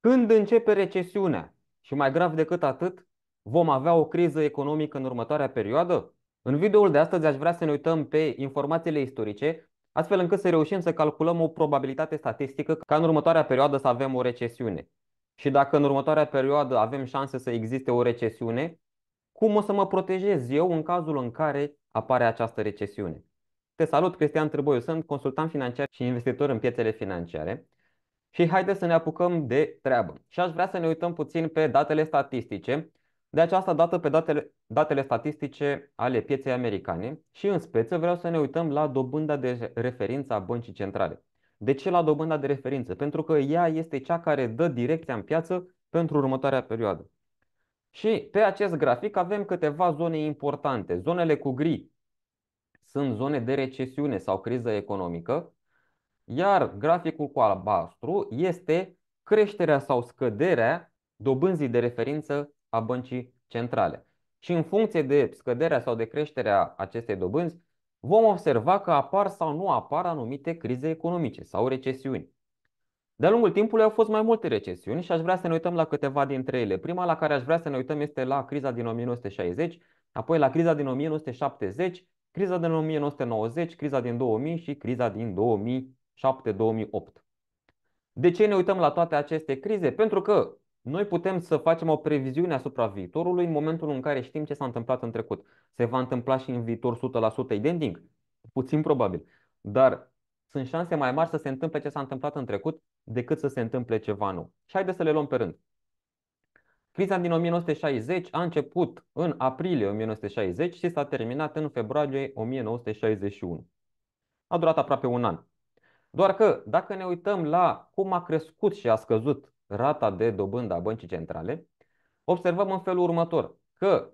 Când începe recesiunea? Și mai grav decât atât, vom avea o criză economică în următoarea perioadă? În videoul de astăzi aș vrea să ne uităm pe informațiile istorice, astfel încât să reușim să calculăm o probabilitate statistică ca în următoarea perioadă să avem o recesiune. Și dacă în următoarea perioadă avem șanse să existe o recesiune, cum o să mă protejez eu în cazul în care apare această recesiune? Te salut, Cristian Trăboiu, sunt consultant financiar și investitor în piețele financiare. Și haideți să ne apucăm de treabă. Și aș vrea să ne uităm puțin pe datele statistice, de această dată pe datele, datele statistice ale pieței americane și în speță vreau să ne uităm la dobânda de referință a băncii centrale. De ce la dobânda de referință? Pentru că ea este cea care dă direcția în piață pentru următoarea perioadă. Și pe acest grafic avem câteva zone importante. Zonele cu gri sunt zone de recesiune sau criză economică, iar graficul cu albastru este creșterea sau scăderea dobânzii de referință a băncii centrale. Și în funcție de scăderea sau de creșterea acestei dobânzi, vom observa că apar sau nu apar anumite crize economice sau recesiuni. De-a lungul timpului au fost mai multe recesiuni și aș vrea să ne uităm la câteva dintre ele. Prima la care aș vrea să ne uităm este la criza din 1960, apoi la criza din 1970, criza din 1990, criza din 2000 și criza din 2000. De ce ne uităm la toate aceste crize? Pentru că noi putem să facem o previziune asupra viitorului în momentul în care știm ce s-a întâmplat în trecut. Se va întâmpla și în viitor 100% identic? Puțin probabil. Dar sunt șanse mai mari să se întâmple ce s-a întâmplat în trecut decât să se întâmple ceva nou. Și haideți să le luăm pe rând. Criza din 1960 a început în aprilie 1960 și s-a terminat în februarie 1961. A durat aproape un an. Doar că dacă ne uităm la cum a crescut și a scăzut rata de dobândă a băncii centrale, observăm în felul următor că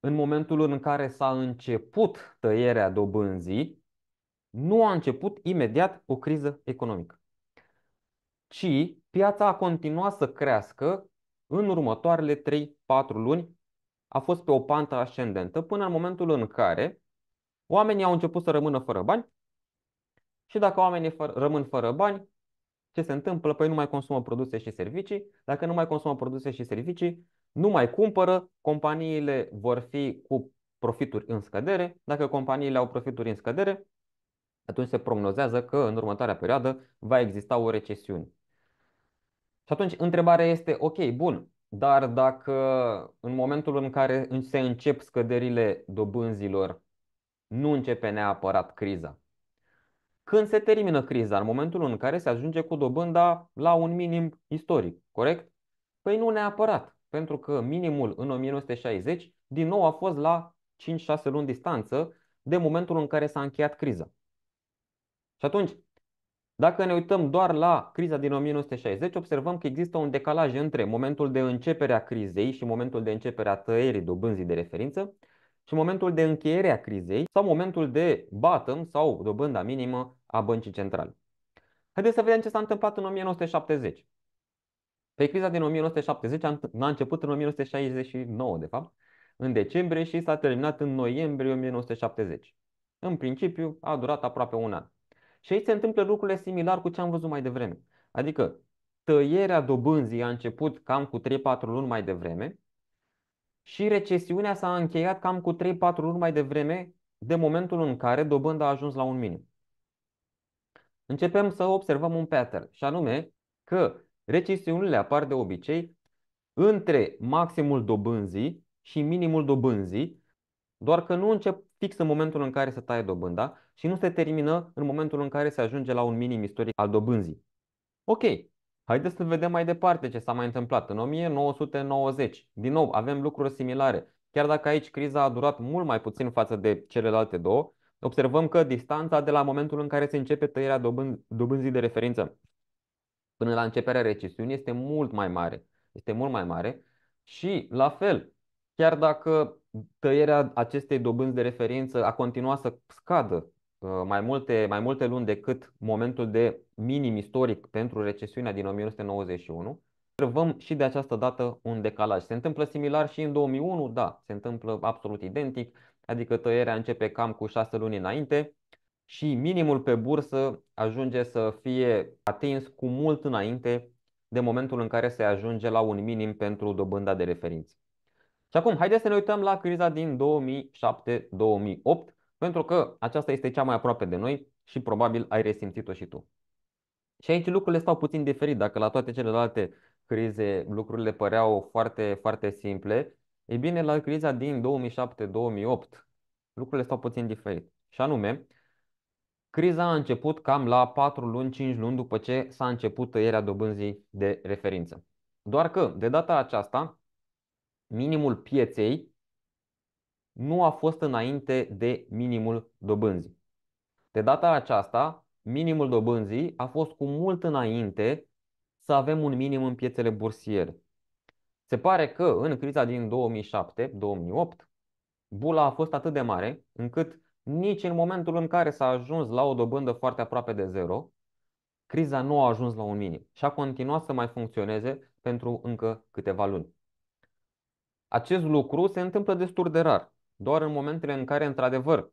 în momentul în care s-a început tăierea dobânzii, nu a început imediat o criză economică, ci piața a continuat să crească în următoarele 3-4 luni, a fost pe o pantă ascendentă până în momentul în care oamenii au început să rămână fără bani și dacă oamenii fă, rămân fără bani, ce se întâmplă? Păi nu mai consumă produse și servicii. Dacă nu mai consumă produse și servicii, nu mai cumpără, companiile vor fi cu profituri în scădere. Dacă companiile au profituri în scădere, atunci se prognozează că în următoarea perioadă va exista o recesiune. Și atunci întrebarea este, ok, bun, dar dacă în momentul în care se încep scăderile dobânzilor, nu începe neapărat criza când se termină criza, în momentul în care se ajunge cu dobânda la un minim istoric, corect? Păi nu neapărat, pentru că minimul în 1960 din nou a fost la 5-6 luni distanță de momentul în care s-a încheiat criza. Și atunci, dacă ne uităm doar la criza din 1960, observăm că există un decalaj între momentul de începere a crizei și momentul de începere a tăierii dobânzii de referință și momentul de încheiere a crizei sau momentul de bottom sau dobânda minimă a băncii centrale. Haideți să vedem ce s-a întâmplat în 1970. Pe păi, criza din 1970 a început în 1969, de fapt, în decembrie și s-a terminat în noiembrie 1970. În principiu, a durat aproape un an. Și aici se întâmplă lucrurile similar cu ce am văzut mai devreme. Adică, tăierea dobânzii a început cam cu 3-4 luni mai devreme, și recesiunea s-a încheiat cam cu 3-4 luni mai devreme de momentul în care dobânda a ajuns la un minim. Începem să observăm un pattern și anume că recesiunile apar de obicei între maximul dobânzii și minimul dobânzii, doar că nu încep fix în momentul în care se taie dobânda și nu se termină în momentul în care se ajunge la un minim istoric al dobânzii. Ok, Haideți să vedem mai departe ce s-a mai întâmplat. În 1990, din nou, avem lucruri similare. Chiar dacă aici criza a durat mult mai puțin față de celelalte două, observăm că distanța de la momentul în care se începe tăierea dobânzii de referință până la începerea recesiunii este mult mai mare. Este mult mai mare și, la fel, chiar dacă tăierea acestei dobânzi de referință a continuat să scadă Uh, mai multe, mai multe luni decât momentul de minim istoric pentru recesiunea din 1991, observăm și de această dată un decalaj. Se întâmplă similar și în 2001, da, se întâmplă absolut identic, adică tăierea începe cam cu 6 luni înainte și minimul pe bursă ajunge să fie atins cu mult înainte de momentul în care se ajunge la un minim pentru dobânda de referință. Și acum, haideți să ne uităm la criza din 2007-2008, pentru că aceasta este cea mai aproape de noi și probabil ai resimțit-o și tu. Și aici lucrurile stau puțin diferit. Dacă la toate celelalte crize lucrurile păreau foarte, foarte simple, e bine, la criza din 2007-2008 lucrurile stau puțin diferit. Și anume, criza a început cam la 4 luni, 5 luni după ce s-a început tăierea dobânzii de referință. Doar că, de data aceasta, minimul pieței nu a fost înainte de minimul dobânzii. De data aceasta, minimul dobânzii a fost cu mult înainte să avem un minim în piețele bursiere. Se pare că în criza din 2007-2008, bula a fost atât de mare încât nici în momentul în care s-a ajuns la o dobândă foarte aproape de zero, criza nu a ajuns la un minim și a continuat să mai funcționeze pentru încă câteva luni. Acest lucru se întâmplă destul de rar doar în momentele în care, într-adevăr,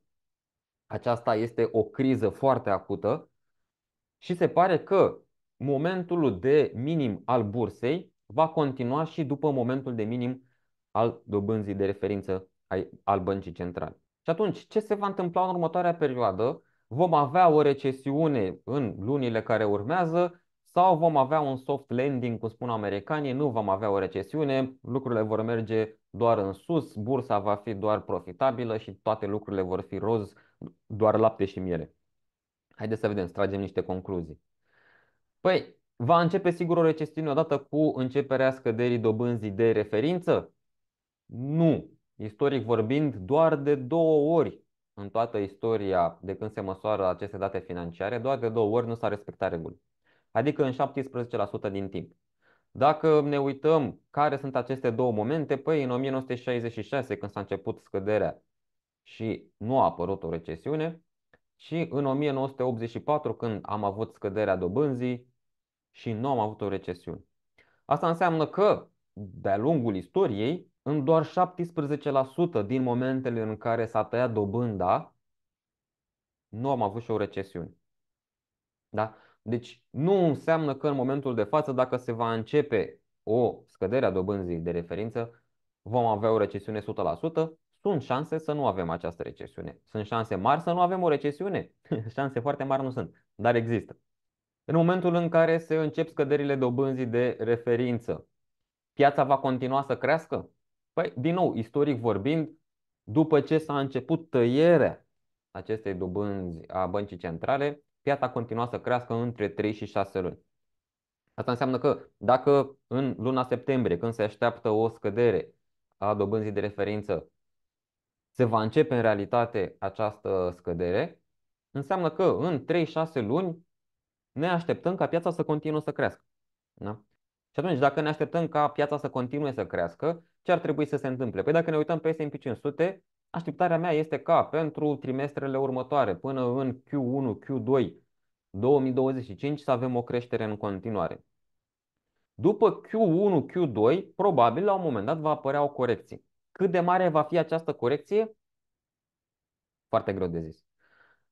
aceasta este o criză foarte acută și se pare că momentul de minim al bursei va continua și după momentul de minim al dobânzii de referință al băncii centrale. Și atunci, ce se va întâmpla în următoarea perioadă? Vom avea o recesiune în lunile care urmează sau vom avea un soft landing, cum spun americanii, nu vom avea o recesiune, lucrurile vor merge doar în sus, bursa va fi doar profitabilă și toate lucrurile vor fi roz, doar lapte și miere. Haideți să vedem, să tragem niște concluzii. Păi, va începe sigur o recesiune odată cu începerea scăderii dobânzii de referință? Nu. Istoric vorbind, doar de două ori în toată istoria de când se măsoară aceste date financiare, doar de două ori nu s-a respectat regulă. Adică în 17% din timp. Dacă ne uităm care sunt aceste două momente, păi în 1966 când s-a început scăderea și nu a apărut o recesiune și în 1984 când am avut scăderea dobânzii și nu am avut o recesiune. Asta înseamnă că de-a lungul istoriei, în doar 17% din momentele în care s-a tăiat dobânda, nu am avut și o recesiune. Da? Deci nu înseamnă că în momentul de față, dacă se va începe o scădere a dobânzii de referință, vom avea o recesiune 100%. Sunt șanse să nu avem această recesiune. Sunt șanse mari să nu avem o recesiune. șanse foarte mari nu sunt, dar există. În momentul în care se încep scăderile dobânzii de referință, piața va continua să crească? Păi, din nou, istoric vorbind, după ce s-a început tăierea acestei dobânzi a băncii centrale, piața continua să crească între 3 și 6 luni. Asta înseamnă că dacă în luna septembrie, când se așteaptă o scădere a dobânzii de referință, se va începe în realitate această scădere, înseamnă că în 3-6 luni ne așteptăm ca piața să continue să crească. Da? Și atunci, dacă ne așteptăm ca piața să continue să crească, ce ar trebui să se întâmple? Păi dacă ne uităm pe S&P 500, Așteptarea mea este ca pentru trimestrele următoare, până în Q1, Q2 2025, să avem o creștere în continuare. După Q1, Q2, probabil la un moment dat va apărea o corecție. Cât de mare va fi această corecție? Foarte greu de zis.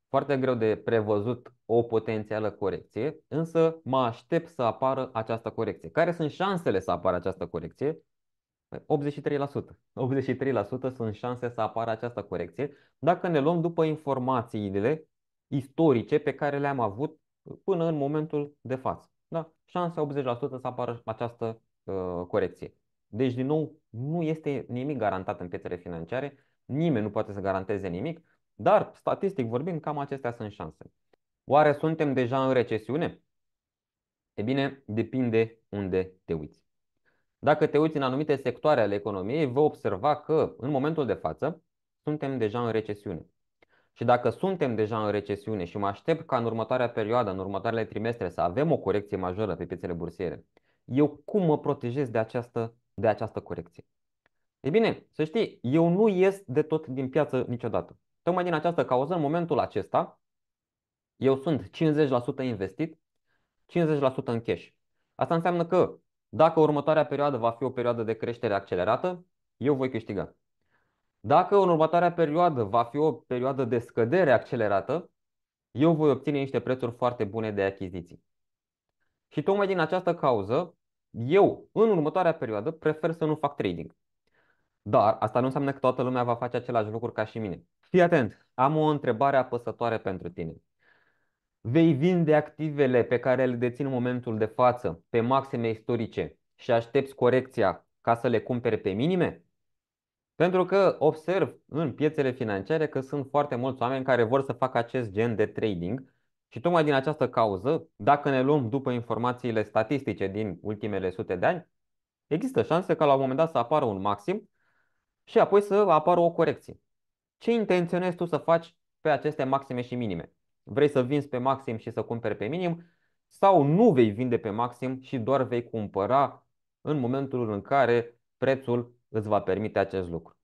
Foarte greu de prevăzut o potențială corecție, însă mă aștept să apară această corecție. Care sunt șansele să apară această corecție? 83%. 83% sunt șanse să apară această corecție dacă ne luăm după informațiile istorice pe care le-am avut până în momentul de față. Da? Șansa 80% să apară această uh, corecție. Deci, din nou, nu este nimic garantat în piețele financiare, nimeni nu poate să garanteze nimic, dar, statistic vorbind, cam acestea sunt șansele. Oare suntem deja în recesiune? E bine, depinde unde te uiți. Dacă te uiți în anumite sectoare ale economiei, vei observa că în momentul de față suntem deja în recesiune. Și dacă suntem deja în recesiune și mă aștept ca în următoarea perioadă, în următoarele trimestre să avem o corecție majoră pe piețele bursiere, eu cum mă protejez de această, de această corecție? E bine, să știi, eu nu ies de tot din piață niciodată. Tocmai din această cauză, în momentul acesta, eu sunt 50% investit, 50% în cash. Asta înseamnă că dacă următoarea perioadă va fi o perioadă de creștere accelerată, eu voi câștiga. Dacă în următoarea perioadă va fi o perioadă de scădere accelerată, eu voi obține niște prețuri foarte bune de achiziții. Și tocmai din această cauză, eu în următoarea perioadă prefer să nu fac trading. Dar asta nu înseamnă că toată lumea va face același lucru ca și mine. Fii atent, am o întrebare apăsătoare pentru tine. Vei vinde activele pe care le dețin în momentul de față pe maxime istorice și aștepți corecția ca să le cumpere pe minime? Pentru că observ în piețele financiare că sunt foarte mulți oameni care vor să facă acest gen de trading și tocmai din această cauză, dacă ne luăm după informațiile statistice din ultimele sute de ani, există șanse ca la un moment dat să apară un maxim și apoi să apară o corecție. Ce intenționezi tu să faci pe aceste maxime și minime? vrei să vinzi pe maxim și să cumperi pe minim sau nu vei vinde pe maxim și doar vei cumpăra în momentul în care prețul îți va permite acest lucru.